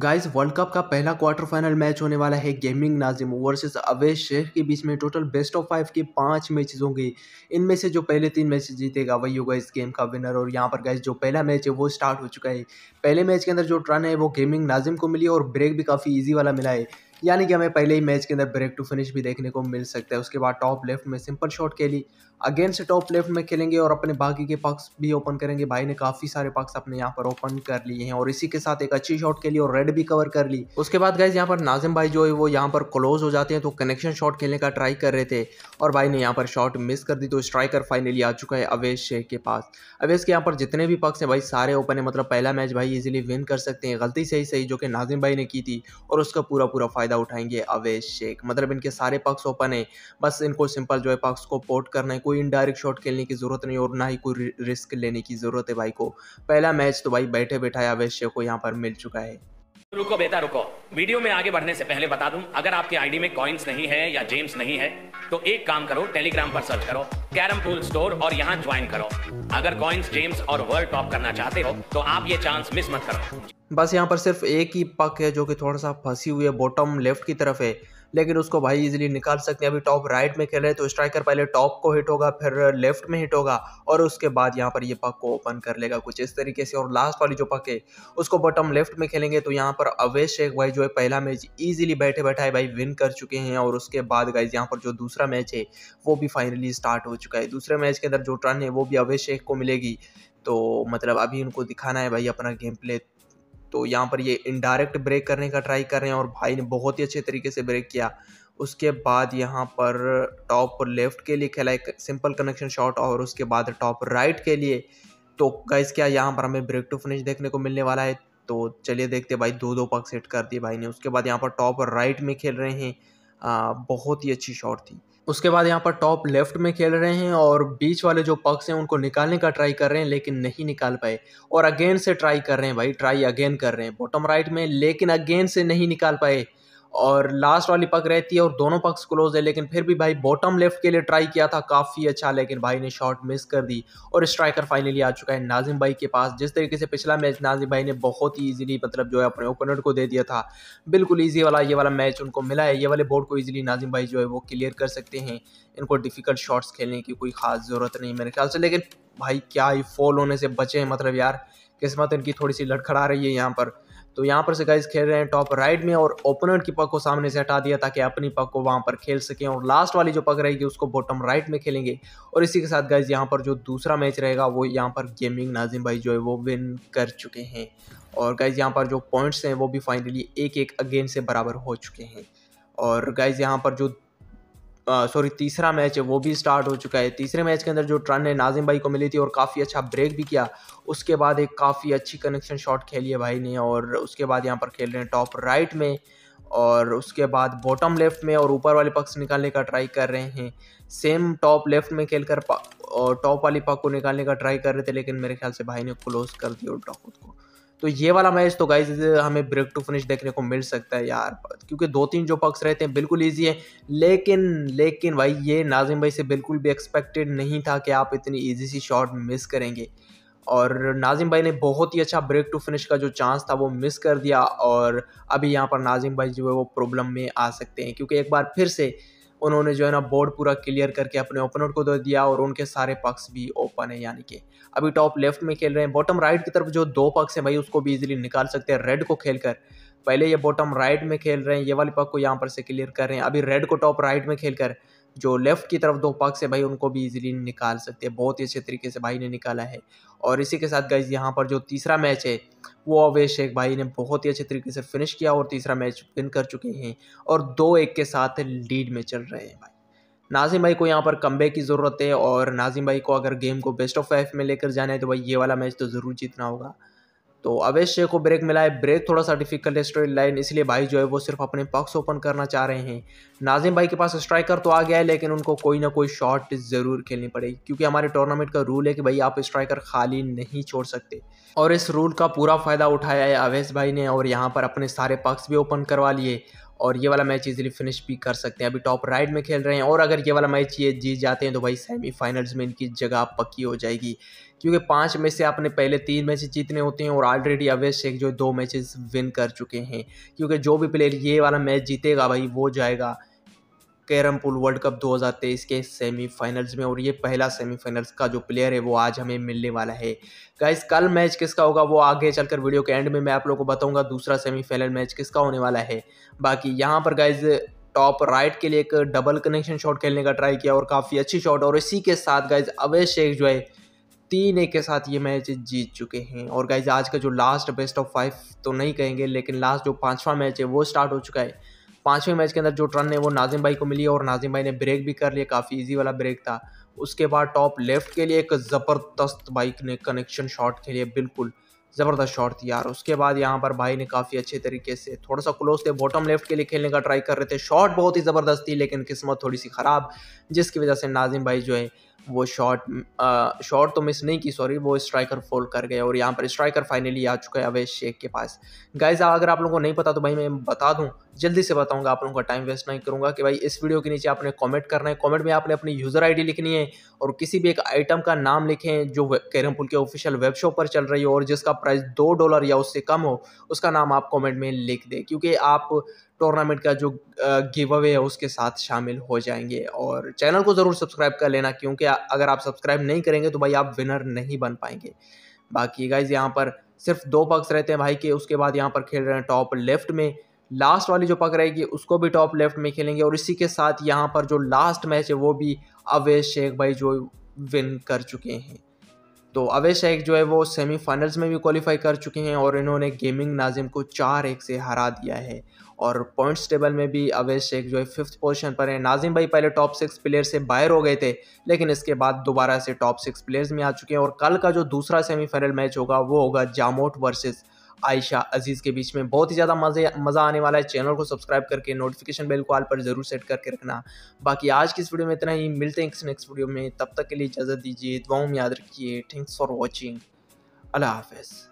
guys world cup का पहला quarter final match होने वाला है गेमिंग नाजिम वर्सेस अवेश शेख के बीच में टोटल बेस्ट ऑफ फाइव के पांच मैचेस होंगे इनमें से जो पहले तीन मैच जीतेगा वही होगा इस गेम का विनर और यहाँ पर गाइस जो पहला मैच है वो स्टार्ट हो चुका है पहले मैच के अंदर जो ट्रन है वो गेमिंग नाजिम को मिली और ब्रेक भी काफ़ी ईजी वाला मिला है यानी कि हमें पहले ही मैच के अंदर ब्रेक टू फिनिश भी देखने को मिल सकता है उसके बाद टॉप लेफ्ट में सिंपल शॉट खेली अगेंस्ट टॉप लेफ्ट में खेलेंगे और अपने बाकी के पक्स भी ओपन करेंगे भाई ने काफ़ी सारे पक्स अपने यहाँ पर ओपन कर लिए हैं और इसी के साथ एक अच्छी शॉट खेली और रेड भी कवर कर ली उसके बाद गैस यहाँ पर नाजिम भाई जो है वो यहाँ पर क्लोज हो जाते हैं तो कनेक्शन शॉट खेलने का ट्राई कर रहे थे और भाई ने यहाँ पर शॉट मिस कर दी तो स्ट्राइकर फाइनली आ चुका है अवेश शेख के पास अवेश के यहाँ पर जितने भी पक्स हैं भाई सारे ओपन है मतलब पहला मैच भाई इजिली विन कर सकते हैं गलती से ही सही जो कि नाजिम भाई ने की थी और उसका पूरा पूरा फायदा फ़ायदा उठाएंगे अवेश शेख मतलब इनके सारे पक्ष ओपन है बस इनको सिंपल जो है पक्ष को पोर्ट करना है कोई इनडायरेक्ट शॉट खेलने की ज़रूरत नहीं और ना ही कोई रिस्क लेने की ज़रूरत है भाई को पहला मैच तो भाई बैठे बैठाए अवेश शेख को यहाँ पर मिल चुका है रुको बेटा रुको वीडियो में आगे बढ़ने से पहले बता दूं अगर आपके आईडी में कॉइन्स नहीं है या जेम्स नहीं है तो एक काम करो टेलीग्राम पर सर्च करो कैरम पूल स्टोर और यहाँ ज्वाइन करो अगर कॉइन्स जेम्स और वर्ल्ड टॉप करना चाहते हो तो आप ये चांस मिस मत करो बस यहाँ पर सिर्फ एक ही पक है जो कि थोड़ा सा फंसी हुई है बॉटम लेफ्ट की तरफ है लेकिन उसको भाई इजीली निकाल सकते हैं अभी टॉप राइट में खेले तो स्ट्राइकर पहले टॉप को हिट होगा फिर लेफ्ट में हिट होगा और उसके बाद यहाँ पर ये पक को ओपन कर लेगा कुछ इस तरीके से और लास्ट वाली जो पक है उसको बॉटम लेफ्ट में खेलेंगे तो यहाँ पर अवैध शेख भाई जो है पहला मैच ईजिली बैठे बैठाए भाई विन कर चुके हैं और उसके बाद गाइज यहाँ पर जो दूसरा मैच है वो भी फाइनली स्टार्ट हो चुका है दूसरे मैच के अंदर जो टर्न है वो भी अवैध शेख को मिलेगी तो मतलब अभी उनको दिखाना है भाई अपना गेम प्ले तो यहाँ पर ये इनडायरेक्ट ब्रेक करने का ट्राई कर रहे हैं और भाई ने बहुत ही अच्छे तरीके से ब्रेक किया उसके बाद यहाँ पर टॉप लेफ्ट के लिए खेला एक सिंपल कनेक्शन शॉट और उसके बाद टॉप राइट के लिए तो गाइस क्या यहाँ पर हमें ब्रेक टू फिनिश देखने को मिलने वाला है तो चलिए देखते भाई दो दो पक सेट कर दिए भाई ने उसके बाद यहाँ पर टॉप राइट में खेल रहे हैं आ, बहुत ही अच्छी शॉट थी उसके बाद यहाँ पर टॉप लेफ्ट में खेल रहे हैं और बीच वाले जो पक्स हैं उनको निकालने का ट्राई कर रहे हैं लेकिन नहीं निकाल पाए और अगेन से ट्राई कर रहे हैं भाई ट्राई अगेन कर रहे हैं बॉटम राइट में लेकिन अगेन से नहीं निकाल पाए और लास्ट वाली पक रहती है और दोनों पक्स क्लोज है लेकिन फिर भी भाई बॉटम लेफ्ट के लिए ट्राई किया था काफ़ी अच्छा लेकिन भाई ने शॉट मिस कर दी और स्ट्राइकर फाइनली आ चुका है नाजिम भाई के पास जिस तरीके से पिछला मैच नाजिम भाई ने बहुत ही ईजिली मतलब जो है अपने ओपोनेंट को दे दिया था बिल्कुल ईजी वाला ये वाला मैच उनको मिला है ये वाले बोर्ड को ईजिली नाजिम भाई जो है वो क्लियर कर सकते हैं इनको डिफ़िकल्ट शॉट्स खेलने की कोई खास ज़रूरत नहीं मेरे ख्याल से लेकिन भाई क्या ही फॉल होने से बचे हैं मतलब यार किस्मत इनकी थोड़ी सी लड़खड़ा रही है यहाँ पर तो यहाँ पर से गाइज खेल रहे हैं टॉप राइट में और ओपोनेंट की पक को सामने से हटा दिया ताकि अपनी पक को वहाँ पर खेल सकें और लास्ट वाली जो पक रहेगी उसको बॉटम राइट में खेलेंगे और इसी के साथ गाइज यहाँ पर जो दूसरा मैच रहेगा वो यहाँ पर गेमिंग नाजिम भाई जो है वो विन कर चुके हैं और गाइज यहाँ पर जो पॉइंट्स हैं वो भी फाइनली एक एक अगेन से बराबर हो चुके हैं और गाइज यहाँ पर जो सॉरी तीसरा मैच है वो भी स्टार्ट हो चुका है तीसरे मैच के अंदर जो ट्रन है नाजिम भाई को मिली थी और काफ़ी अच्छा ब्रेक भी किया उसके बाद एक काफ़ी अच्छी कनेक्शन शॉट खेली है भाई ने और उसके बाद यहाँ पर खेल रहे हैं टॉप राइट में और उसके बाद बॉटम लेफ्ट में और ऊपर वाले पक्ष निकालने का ट्राई कर रहे हैं सेम टॉप लेफ्ट में खेल कर टॉप वाली पक को निकालने का ट्राई कर रहे थे लेकिन मेरे ख्याल से भाई ने क्लोज कर दिया और तो ये वाला मैच तो गाइज हमें ब्रेक टू फिनिश देखने को मिल सकता है यार क्योंकि दो तीन जो पक्स रहते हैं बिल्कुल ईजी है लेकिन लेकिन भाई ये नाजिम भाई से बिल्कुल भी एक्सपेक्टेड नहीं था कि आप इतनी ईजी सी शॉट मिस करेंगे और नाजिम भाई ने बहुत ही अच्छा ब्रेक टू फिनिश का जो चांस था वो मिस कर दिया और अभी यहाँ पर नाजिम भाई जो है वो प्रॉब्लम में आ सकते हैं क्योंकि एक बार फिर से उन्होंने जो है ना बोर्ड पूरा क्लियर करके अपने ओपनर को दे तो दिया और उनके सारे पक्ष भी ओपन है यानी कि अभी टॉप लेफ्ट में खेल रहे हैं बॉटम राइट की तरफ जो दो पक्ष हैं भाई उसको भी इजीली निकाल सकते हैं रेड को खेलकर पहले ये बॉटम राइट में खेल रहे हैं ये वाले पक को यहाँ पर से क्लियर कर रहे हैं अभी रेड को टॉप राइट में खेलकर जो लेफ़्ट की तरफ दो पक्स है भाई उनको भी इजीली निकाल सकते हैं बहुत ही अच्छे तरीके से भाई ने निकाला है और इसी के साथ गाइज यहाँ पर जो तीसरा मैच है वो अवेश शेख भाई ने बहुत ही अच्छे तरीके से फिनिश किया और तीसरा मैच विन कर चुके हैं और दो एक के साथ लीड में चल रहे हैं भाई नाजिम भाई को यहाँ पर कम्बे की ज़रूरत है और नाजिम भाई को अगर गेम को बेस्ट ऑफ फाइव में लेकर जाना है तो भाई ये वाला मैच तो ज़रूर जीतना होगा तो अवेश को ब्रेक मिला है ब्रेक थोड़ा सा डिफिकल्ट है स्ट्रेट लाइन इसलिए भाई जो है वो सिर्फ अपने पक्स ओपन करना चाह रहे हैं नाजिम भाई के पास स्ट्राइकर तो आ गया है लेकिन उनको कोई ना कोई शॉट ज़रूर खेलनी पड़ेगी क्योंकि हमारे टूर्नामेंट का रूल है कि भाई आप स्ट्राइकर खाली नहीं छोड़ सकते और इस रूल का पूरा फ़ायदा उठाया है अवेश भाई ने और यहाँ पर अपने सारे पक्स भी ओपन करवा लिए और ये वाला मैच इजीली फिनिश भी कर सकते हैं अभी टॉप राइड में खेल रहे हैं और अगर ये वाला मैच ये जीत जाते हैं तो भाई सेमीफाइनल्स में इनकी जगह पक्की हो जाएगी क्योंकि पाँच में से आपने पहले तीन मैच जीतने होते हैं और ऑलरेडी अवेश शेख जो दो मैचेस विन कर चुके हैं क्योंकि जो भी प्लेयर ये वाला मैच जीतेगा भाई वो जाएगा कैरम पुल वर्ल्ड कप 2023 के सेमीफाइनल्स में और ये पहला सेमीफाइनल्स का जो प्लेयर है वो आज हमें मिलने वाला है गाइस कल मैच किसका होगा वो आगे चलकर वीडियो के एंड में मैं आप लोगों को बताऊंगा दूसरा सेमीफाइनल मैच किसका होने वाला है बाकी यहाँ पर गाइज टॉप राइट के लिए एक डबल कनेक्शन शॉट खेलने का ट्राई किया और काफ़ी अच्छी शॉट और इसी के साथ गाइज अवैध शेख जो है तीन एक के साथ ये मैच जीत चुके हैं और गाइज आज का जो लास्ट बेस्ट ऑफ फाइव तो नहीं कहेंगे लेकिन लास्ट जो पाँचवा मैच है वो स्टार्ट हो चुका है पाँचवें मैच के अंदर जो रन है वो नाजिम भाई को मिली और नाजिम भाई ने ब्रेक भी कर लिया काफ़ी ईजी वाला ब्रेक था उसके बाद टॉप लेफ्ट के लिए एक ज़बरदस्त बाइक ने कनेक्शन शॉट के लिए बिल्कुल ज़बरदस्त शॉट थी यार उसके बाद यहाँ पर भाई ने काफ़ी अच्छे तरीके से थोड़ा सा क्लोज थे बॉटम लेफ्ट के लिए खेलने का ट्राई कर रहे थे शॉट बहुत ही ज़बरदस्त थी लेकिन किस्मत थोड़ी सी ख़राब जिसकी वजह से नाजिम भाई जो है वो शॉट शॉट तो मिस नहीं की सॉरी वो स्ट्राइकर फोल्ड कर गया और यहाँ पर स्ट्राइकर फाइनली आ चुका है अवेश शेख के पास गाइज अगर आप लोगों को नहीं पता तो भाई मैं बता दूँ जल्दी से बताऊँगा आप लोगों का टाइम वेस्ट नहीं करूँगा कि भाई इस वीडियो के नीचे आपने कॉमेंट करना है कॉमेंट में आपने अपनी यूज़र आई लिखनी है और किसी भी एक आइटम का नाम लिखें जो कैरम के ऑफिशियल वेब शॉप पर चल रही हो और जिसका प्राइस दो डॉलर या उससे कम हो उसका नाम आप कॉमेंट में लिख दें क्योंकि आप टूर्नामेंट का जो गिव अवे है उसके साथ शामिल हो जाएंगे और चैनल को ज़रूर सब्सक्राइब कर लेना क्योंकि अगर आप सब्सक्राइब नहीं करेंगे तो भाई आप विनर नहीं बन पाएंगे बाकी गाइज यहाँ पर सिर्फ दो पक्स रहते हैं भाई के उसके बाद यहाँ पर खेल रहे हैं टॉप लेफ्ट में लास्ट वाली जो पक रहेगी उसको भी टॉप लेफ्ट में खेलेंगे और इसी के साथ यहाँ पर जो लास्ट मैच है वो भी अवेश शेख भाई जो विन कर चुके हैं तो अवे शेख जो है वो सेमीफाइनल्स में भी क्वालिफाई कर चुके हैं और इन्होंने गेमिंग नाजिम को चार एक से हरा दिया है और पॉइंट्स टेबल में भी अवैस शेख जो है फिफ्थ पोजीशन पर है नाजिम भाई पहले टॉप सिक्स प्लेयर से बाहर हो गए थे लेकिन इसके बाद दोबारा से टॉप सिक्स प्लेयर्स में आ चुके हैं और कल का जो दूसरा सेमीफाइनल मैच होगा वो होगा जामोट वर्सेस आयशा अजीज़ के बीच में बहुत ही ज़्यादा मज़े मज़ा आने वाला है चैनल को सब्सक्राइब करके नोटिफिकेशन बेल को आल पर ज़रूर सेट करके रखना बाकी आज की इस वीडियो में इतना ही मिलते हैं किसी नेक्स्ट वीडियो में तब तक के लिए इजाज़त दीजिए दुआओं में याद रखिए थैंक्स फॉर वॉचिंग अल्लाह हाफिज़